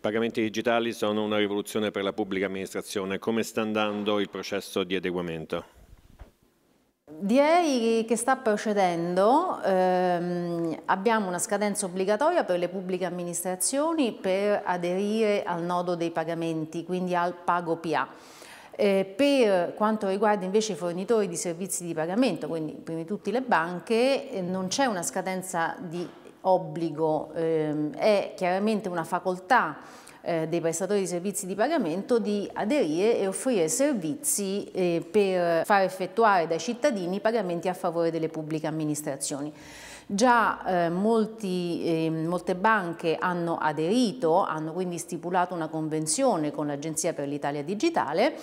Pagamenti digitali sono una rivoluzione per la pubblica amministrazione. Come sta andando il processo di adeguamento? Direi che sta procedendo, ehm, abbiamo una scadenza obbligatoria per le pubbliche amministrazioni per aderire al nodo dei pagamenti, quindi al pago PA. Eh, per quanto riguarda invece i fornitori di servizi di pagamento, quindi prima di tutti le banche, eh, non c'è una scadenza di obbligo, ehm, è chiaramente una facoltà eh, dei prestatori di servizi di pagamento di aderire e offrire servizi eh, per far effettuare dai cittadini pagamenti a favore delle pubbliche amministrazioni. Già eh, molti, eh, molte banche hanno aderito, hanno quindi stipulato una convenzione con l'Agenzia per l'Italia Digitale.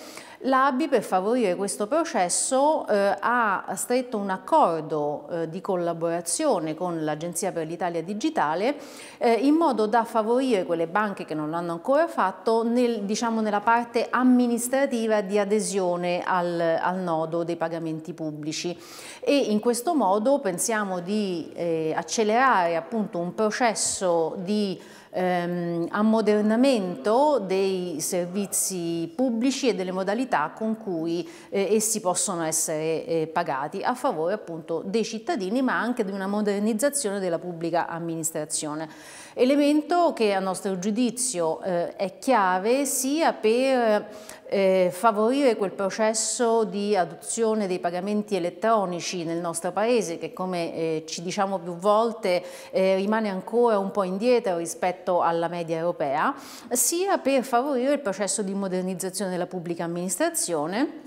L'ABI per favorire questo processo eh, ha stretto un accordo eh, di collaborazione con l'Agenzia per l'Italia Digitale eh, in modo da favorire quelle banche che non l'hanno ancora fatto nel, diciamo, nella parte amministrativa di adesione al, al nodo dei pagamenti pubblici e in questo modo pensiamo di eh, accelerare appunto un processo di ehm, ammodernamento dei servizi pubblici e delle modalità con cui eh, essi possono essere eh, pagati a favore appunto dei cittadini ma anche di una modernizzazione della pubblica amministrazione. Elemento che a nostro giudizio eh, è chiave sia per eh, favorire quel processo di adozione dei pagamenti elettronici nel nostro paese che come eh, ci diciamo più volte eh, rimane ancora un po' indietro rispetto rispetto alla media europea, sia per favorire il processo di modernizzazione della pubblica amministrazione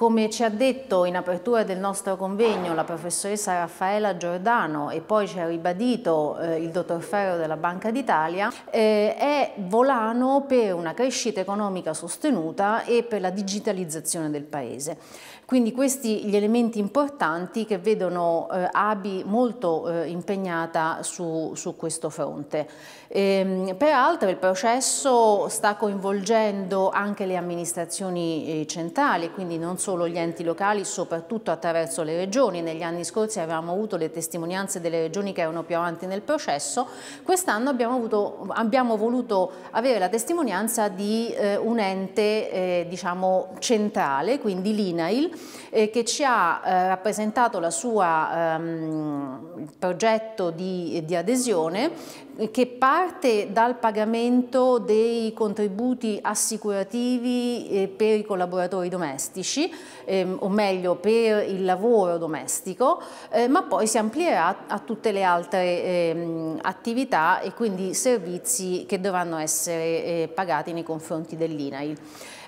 come ci ha detto in apertura del nostro convegno la professoressa Raffaella Giordano e poi ci ha ribadito eh, il dottor Ferro della Banca d'Italia, eh, è volano per una crescita economica sostenuta e per la digitalizzazione del Paese. Quindi questi gli elementi importanti che vedono eh, ABI molto eh, impegnata su, su, questo fronte. Ehm, peraltro il processo sta coinvolgendo anche le amministrazioni eh, centrali, quindi non solo solo gli enti locali, soprattutto attraverso le regioni. Negli anni scorsi avevamo avuto le testimonianze delle regioni che erano più avanti nel processo, quest'anno abbiamo, abbiamo voluto avere la testimonianza di eh, un ente eh, diciamo, centrale, quindi l'INAIL, eh, che ci ha eh, rappresentato la sua ehm, progetto di, di adesione eh, che parte dal pagamento dei contributi assicurativi eh, per i collaboratori domestici ehm, o meglio per il lavoro domestico, eh, ma poi si amplierà a tutte le altre ehm, attività e quindi servizi che dovranno essere eh, pagati nei confronti dell'INAIL.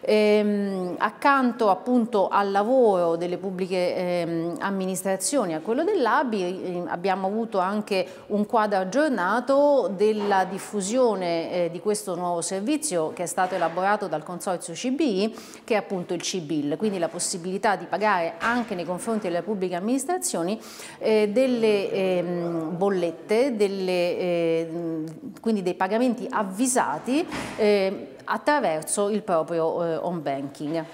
Ehm, accanto appunto al lavoro delle pubbliche ehm, amministrazioni, a quello dell'ABI, ehm, abbiamo avuto anche un quadro aggiornato della diffusione eh, di questo nuovo servizio che è stato elaborato dal Consorzio CBI, che è appunto il CBIL, quindi la possibilità di pagare anche nei confronti delle pubbliche amministrazioni eh, delle ehm, bollette, delle, eh, quindi dei pagamenti avvisati eh, attraverso il proprio eh, home banking.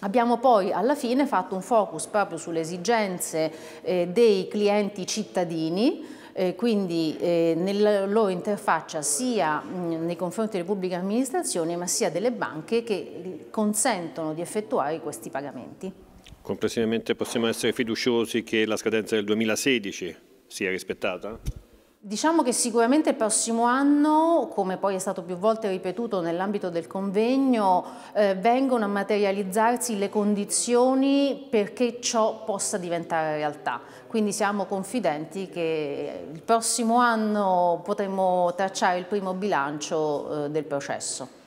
Abbiamo poi alla fine fatto un focus proprio sulle esigenze eh, dei clienti cittadini, eh, quindi eh, nella loro interfaccia sia mh, mm, nei confronti delle pubbliche amministrazioni ma sia delle banche che eh, consentono di effettuare questi pagamenti. Complessivamente possiamo essere fiduciosi che la scadenza del 2016 sia rispettata? Diciamo che sicuramente il prossimo anno, come poi è stato più volte ripetuto nell'ambito del convegno, eh, vengono a materializzarsi le condizioni perché ciò possa diventare realtà. Quindi siamo confidenti che il prossimo anno potremo tracciare il primo bilancio eh, del processo.